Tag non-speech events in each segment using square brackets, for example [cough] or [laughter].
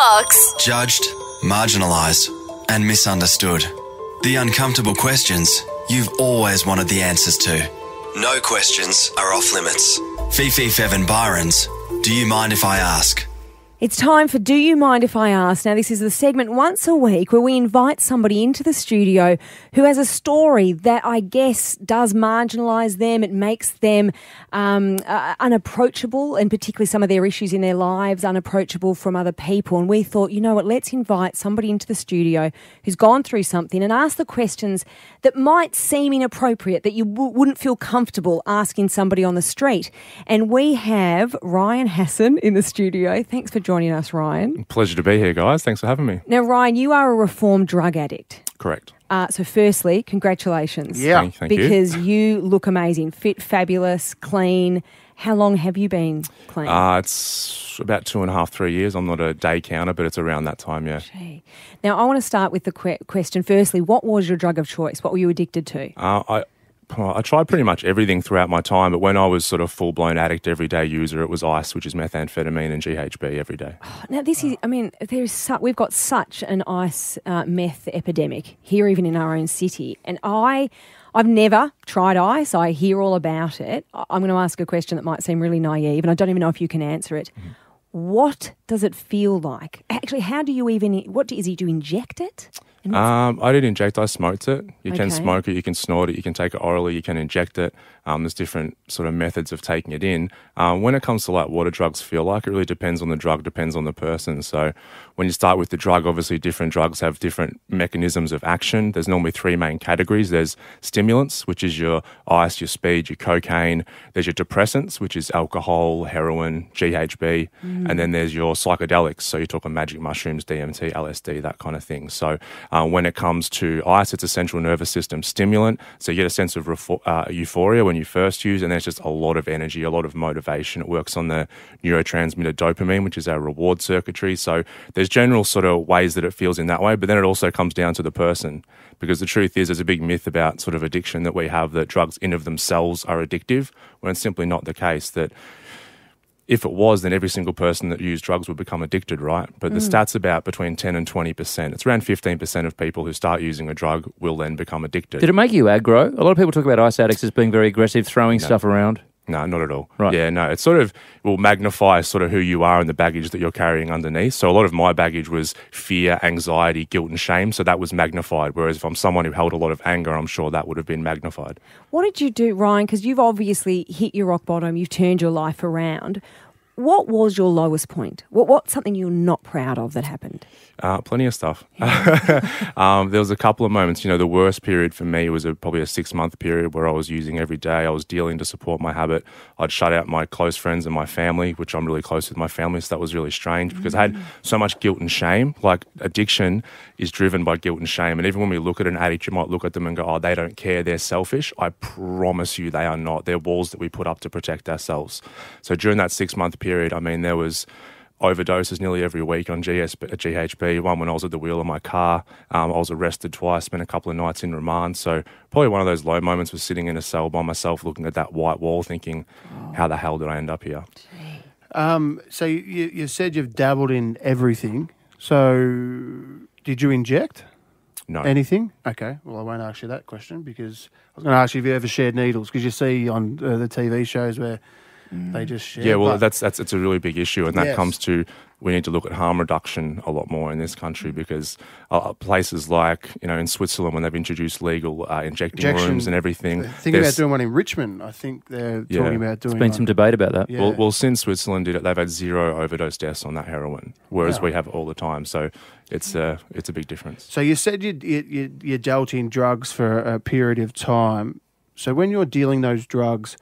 box. Judged, marginalised, and misunderstood. The uncomfortable questions you've always wanted the answers to. No questions are off limits. Fifi Fevin Byron's Do You Mind If I Ask? It's time for Do You Mind If I Ask? Now, this is the segment once a week where we invite somebody into the studio who has a story that I guess does marginalise them. It makes them um, uh, unapproachable, and particularly some of their issues in their lives, unapproachable from other people. And we thought, you know what, let's invite somebody into the studio who's gone through something and ask the questions that might seem inappropriate, that you w- wouldn't feel comfortable asking somebody on the street. And we have Ryan Hassan in the studio. Thanks for joining us, Ryan. Pleasure to be here, guys. Thanks for having me. Now, Ryan, you are a reformed drug addict. Correct. Uh, so, firstly, congratulations. Yeah, thank, thank because you. you. look amazing, fit, fabulous, clean. How long have you been clean? Uh, it's about two and a half, three years. I'm not a day counter, but it's around that time, yeah. Gee. Now, I want to start with the que- question. Firstly, what was your drug of choice? What were you addicted to? Uh, I I tried pretty much everything throughout my time, but when I was sort of full blown addict, everyday user, it was ice, which is methamphetamine, and GHB every day. Oh, now, this is, I mean, there is su- we've got such an ice uh, meth epidemic here, even in our own city. And I, I've never tried ice. I hear all about it. I'm going to ask a question that might seem really naive, and I don't even know if you can answer it. Mm what does it feel like? Actually, how do you even, what is it, you inject it? Um, I didn't inject, I smoked it. You okay. can smoke it, you can snort it, you can take it orally, you can inject it. Um, there's different sort of methods of taking it in. Um, when it comes to like what drugs feel like, it really depends on the drug, depends on the person. So when you start with the drug, obviously different drugs have different mechanisms of action. There's normally three main categories. There's stimulants, which is your ice, your speed, your cocaine. There's your depressants, which is alcohol, heroin, GHB. Mm. And mm. then there's your psychedelics. So you're talking magic mushrooms, DMT, LSD, that kind of thing. So uh, when it comes to ice, it's a central nervous system stimulant. So you get a sense of uh, euphoria when you first use, and there's just a lot of energy, a lot of motivation. It works on the neurotransmitter dopamine, which is our reward circuitry. So there's general sort of ways that it feels in that way, but then it also comes down to the person because the truth is there's a big myth about sort of addiction that we have that drugs in of themselves are addictive when it's simply not the case that if it was, then every single person that used drugs would become addicted, right? But mm. the stats about between 10 and 20%. It's around 15% of people who start using a drug will then become addicted. Did it make you aggro? A lot of people talk about ice addicts as being very aggressive, throwing no. stuff around. No, not at all. Right. Yeah, no. It sort of will magnify sort of who you are and the baggage that you're carrying underneath. So a lot of my baggage was fear, anxiety, guilt, and shame. So that was magnified. Whereas if I'm someone who held a lot of anger, I'm sure that would have been magnified. What did you do, Ryan? Because you've obviously hit your rock bottom. You've turned your life around what was your lowest point? What, what's something you're not proud of that happened? Uh, plenty of stuff. Yeah. [laughs] um, there was a couple of moments. You know, the worst period for me was a, probably a six month period where I was using every day. I was dealing to support my habit. I'd shut out my close friends and my family, which I'm really close with my family. So that was really strange because mm. I had mm. so much guilt and shame. Like addiction is driven by guilt and shame. And even when we look at an addict, you might look at them and go, oh, they don't care. They're selfish. I promise you they are not. They're walls that we put up to protect ourselves. So during that six month period, period, I mean, there was overdoses nearly every week on GS, uh, GHB. One when I was at the wheel of my car, um, I was arrested twice, spent a couple of nights in remand. So probably one of those low moments was sitting in a cell by myself, looking at that white wall, thinking, oh. "How the hell did I end up here?" Um, so you, you said you've dabbled in everything. So did you inject? No. Anything? Okay. Well, I won't ask you that question because I was going to ask you if you ever shared needles because you see on uh, the TV shows where Mm. They just share. Yeah, well, but- that's that's it's a really big issue, and that Yes. comes to we need to look at harm reduction a lot more in this country mm. because uh, uh, places like you know in Switzerland when they've introduced legal uh, injecting Injection- rooms and everything, They're about doing one in Richmond. I think they're Yeah. talking about doing. There's been some debate about that. Yeah. Well, well, since Switzerland did it, they've had zero overdose deaths on that heroin, whereas we have all the time. So it's a uh, it's a big difference. So you said you you you- you dealt in drugs for a period of time. So when you're dealing those drugs,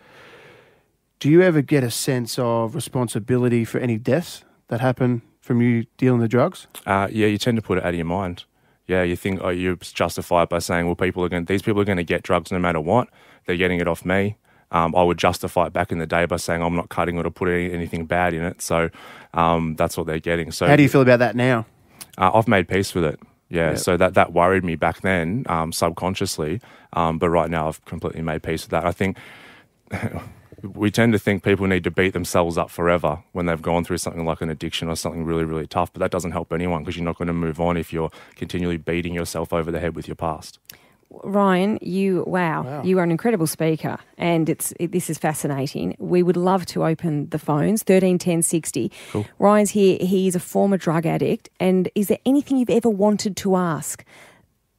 do you ever get a sense of responsibility for any deaths that happen from you dealing the drugs? Uh, yeah, you tend to put it out of your mind. Yeah, you think oh, you justify it by saying, well, people are going. These people are going to get drugs no matter what. They're getting it off me. Um, I would justify it back in the day by saying I'm not cutting it or putting anything bad in it. So um, that's what they're getting. So how do you feel about that now? Uh, I've made peace with it. Yeah, yep. so that that worried me back then, um, subconsciously. Um, but right now, I've completely made peace with that. I think. [laughs] we tend to think people need to beat themselves up forever when they've gone through something like an addiction or something really, really tough. But that doesn't help anyone because you're not going to move on if you're continually beating yourself over the head with your past. Ryan, you wow, wow, you are an incredible speaker, and it's it, this is fascinating. We would love to open the phones thirteen ten sixty. Cool. Ryan's here. He is a former drug addict, and is there anything you've ever wanted to ask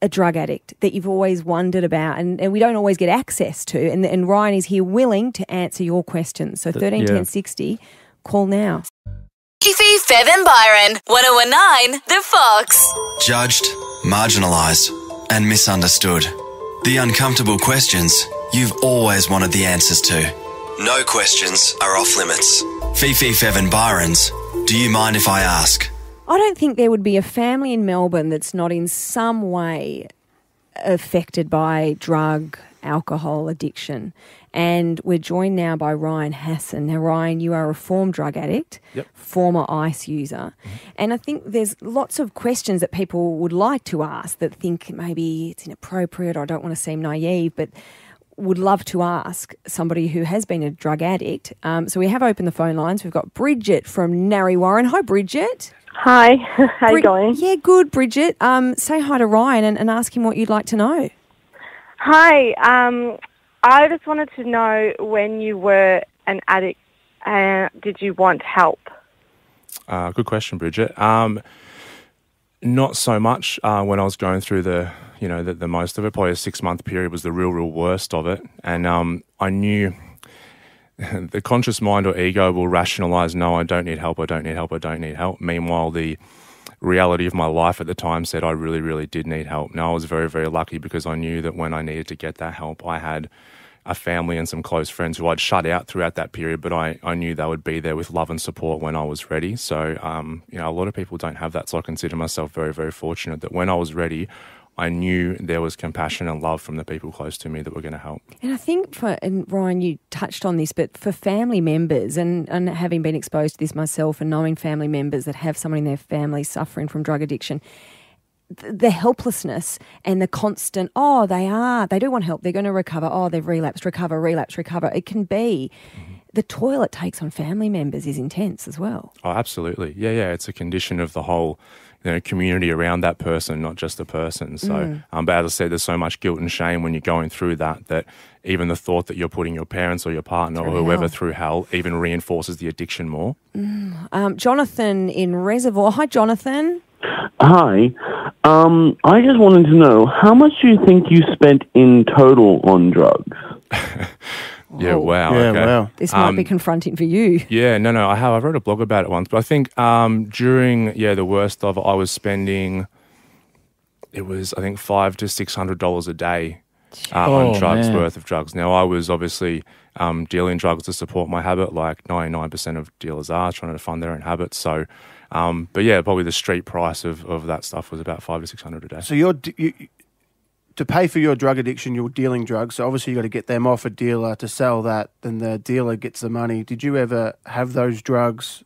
a drug addict that you've always wondered about and, and we don't always get access to. And, and Ryan is here willing to answer your questions. So 13 yeah. 10 60, call now. Keithy, Fev and Byron, 1019 The Fox. Judged, marginalised, and misunderstood. The uncomfortable questions you've always wanted the answers to. No questions are off limits. Fifi, Fev and Byron's, do you mind if I ask? I don't think there would be a family in Melbourne that's not in some way affected by drug alcohol addiction. And we're joined now by Ryan Hassan. Now, Ryan, you are a reformed drug addict, yep. former ICE user. Mm-hmm. And I think there's lots of questions that people would like to ask that think maybe it's inappropriate or I don't want to seem naive, but would love to ask somebody who has been a drug addict. Um, so we have opened the phone lines. We've got Bridget from Narry Warren. Hi, Bridget. Hi. [laughs] How Brid- you going? Yeah, good, Bridget. Um, say hi to Ryan and, and, ask him what you'd like to know. Hi. Um, I just wanted to know when you were an addict, uh, did you want help? Uh, good question, Bridget. Um, not so much uh, when I was going through the you know, the, the most of it. Probably a six month period was the real, real worst of it. And um, I knew [laughs] the conscious mind or ego will rationalize, no, I don't need help, I don't need help, I don't need help. Meanwhile, the reality of my life at the time said I really, really did need help. Now, I was very, very lucky because I knew that when I needed to get that help, I had a family and some close friends who I'd shut out throughout that period, but I, I knew they would be there with love and support when I was ready. So, um, you know, a lot of people don't have that. So I consider myself very, very fortunate that when I was ready, I knew there was compassion and love from the people close to me that were going to help. And I think for, and Ryan, you touched on this, but for family members and, and having been exposed to this myself and knowing family members that have someone in their family suffering from drug addiction, the helplessness and the constant, oh, they are, they do want help, they're going to recover, oh, they've relapsed, recover, relapse, recover. It can be mm-hmm. the toil it takes on family members is intense as well. Oh, absolutely. Yeah, yeah. It's a condition of the whole you know, community around that person, not just the person. So, mm. um, but as I said, there's so much guilt and shame when you're going through that that even the thought that you're putting your parents or your partner through or whoever hell. through hell even reinforces the addiction more. Mm. Um, Jonathan in Reservoir. Hi, Jonathan. Hi. Um, I just wanted to know how much do you think you spent in total on drugs? [laughs] Yeah, oh. wow. Yeah, okay. wow. This might um, be confronting for you. Yeah, no, no. I have. I wrote a blog about it once, but I think um, during yeah the worst of, I was spending. It was I think five to six hundred dollars a day uh, oh, on drugs man. worth of drugs. Now I was obviously um, dealing drugs to support my habit, like ninety nine percent of dealers are trying to fund their own habits. So, um, but yeah, probably the street price of, of that stuff was about five to six hundred a day. So you're you, to pay for your drug addiction, you're dealing drugs. So obviously, you've got to get them off a dealer to sell that. Then the dealer gets the money. Did you ever have those drugs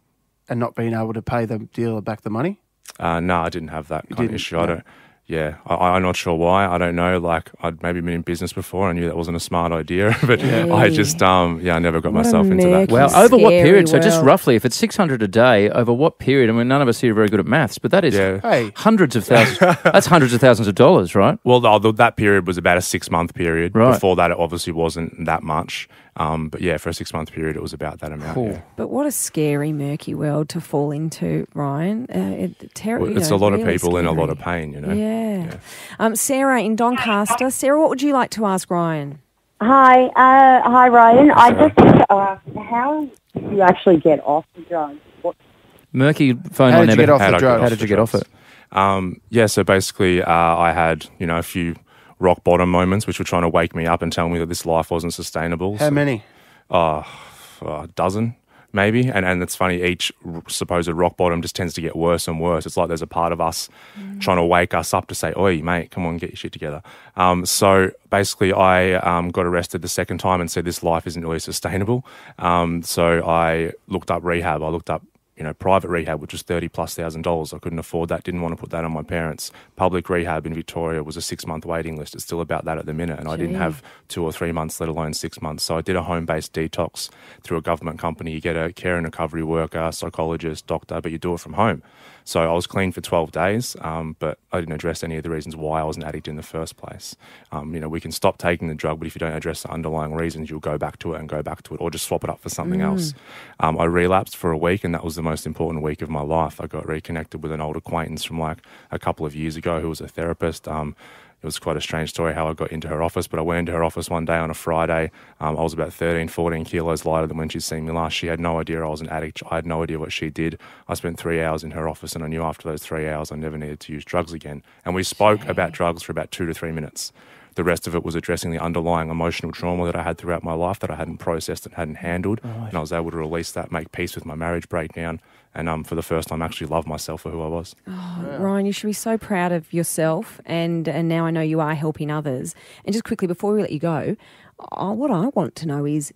and not being able to pay the dealer back the money? Uh, no, I didn't have that kind of issue. No. I don't yeah, I, am not sure why. I don't know. Like I'd maybe been in business before. I knew that wasn't a smart idea, [laughs] but I just um yeah, I never got what myself into that. Well, over what period? World. So just roughly, if it's 600 a day, over what period? I mean, none of us here are very good at maths, but that is yeah. hundreds of thousands. [laughs] that's hundreds of thousands of dollars, right? Well, that period was about a six month period. Right. Before that, it obviously wasn't that much. Um, but yeah, for a six month period, it was about that amount. Cool. Yeah. But what a scary, murky world to fall into, Ryan. Uh, it, ter- well, it's know, a lot really of people scary. in a lot of pain, you know? Yeah. yeah. Um, Sarah in Doncaster. Sarah, what would you like to ask Ryan? Hi, uh, hi Ryan. Hi, I just want to ask, how did you actually get off the drugs. Murky phone. How I did never, you get off the drug? How did you get off it? Um, yeah, so basically, uh, I had you know a few rock bottom moments, which were trying to wake me up and tell me that this life wasn't sustainable. How so, many? Uh, a dozen maybe. And and it's funny, each r- supposed rock bottom just tends to get worse and worse. It's like there's a part of us mm. trying to wake us up to say, "Oi, mate, come on, get your shit together." Um, so basically, I um, got arrested the second time and said this life isn't really sustainable. Um, so I looked up rehab. I looked up you know, private rehab, which was thirty plus thousand dollars. I couldn't afford that. Didn't want to put that on my parents. Public rehab in Victoria was a six month waiting list. It's still about that at the minute, and Gee. I didn't have two or three months, let alone six months. So I did a home based detox through a government company. You get a care and recovery worker, psychologist, doctor, but you do it from home. So I was clean for twelve days, um, but I didn't address any of the reasons why I was an addict in the first place. Um, you know, we can stop taking the drug, but if you don't address the underlying reasons, you'll go back to it and go back to it, or just swap it up for something mm. else. Um, I relapsed for a week, and that was the most most important week of my life. I got reconnected with an old acquaintance from like a couple of years ago who was a therapist. Um, it was quite a strange story how I got into her office, but I went into her office one day on a Friday. Um, I was about 13, 14 kilos lighter than when she'd seen me last. She had no idea I was an addict. I had no idea what she did. I spent three hours in her office, and I knew after those three hours I never needed to use drugs again. And we spoke about drugs for about two to three minutes. The rest of it was addressing the underlying emotional trauma that I had throughout my life that I hadn't processed and hadn't handled. Right. And I was able to release that, make peace with my marriage breakdown, and um, for the first time, actually love myself for who I was. Oh, yeah. Ryan, you should be so proud of yourself, and and now I know you are helping others. And just quickly before we let you go, uh, what I want to know is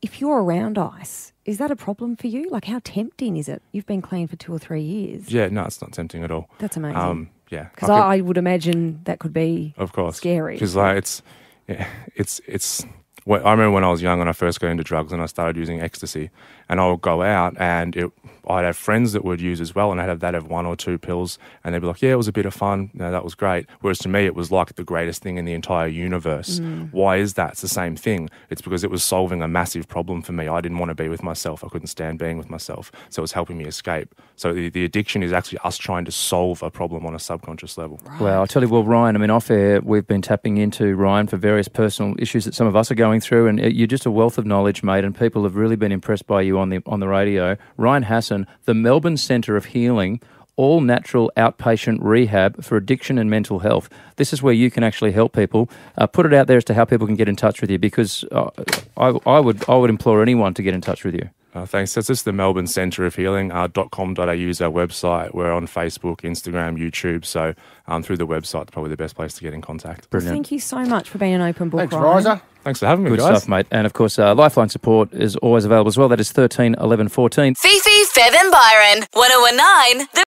if you're around ice is that a problem for you? Like, how tempting is it? You've been clean for two or three years. Yeah, no, it's not tempting at all. That's amazing. Um, yeah, because I, I, would imagine that could be of course scary. Because like it's, yeah, it's it's I remember when I was young and I first got into drugs and I started using ecstasy, and I would go out and it, I'd have friends that would use as well, and I'd have that have one or two pills, and they'd be like, "Yeah, it was a bit of fun. that was great." Whereas to me, it was like the greatest thing in the entire universe. Mm. Why is that? It's the same thing. It's because it was solving a massive problem for me. I didn't want to be with myself. I couldn't stand being with myself, so it was helping me escape. So the, the addiction is actually us trying to solve a problem on a subconscious level. Right. Well, I'll tell you, well, Ryan. I mean, off air, we've been tapping into Ryan for various personal issues that some of us are going going through, and you're just a wealth of knowledge, mate. And people have really been impressed by you on the on the radio. Ryan Hassan, the Melbourne Centre of Healing, all natural outpatient rehab for addiction and mental health. This is where you can actually help people. Uh, put it out there as to how people can get in touch with you, because uh, I, I would I would implore anyone to get in touch with you. Uh, thanks. That's just the Melbourne Centre of Healing. Uh, .com.au is our website. We're on Facebook, Instagram, YouTube. So um, through the website, probably the best place to get in contact. Brilliant. thank you so much for being an open book. Thanks, Ryan. Thanks for having me, Good guys. stuff, mate. And of course, uh, Lifeline support is always available as well. That is 13 11 14. Fifi, Fev, and Byron, 1019. The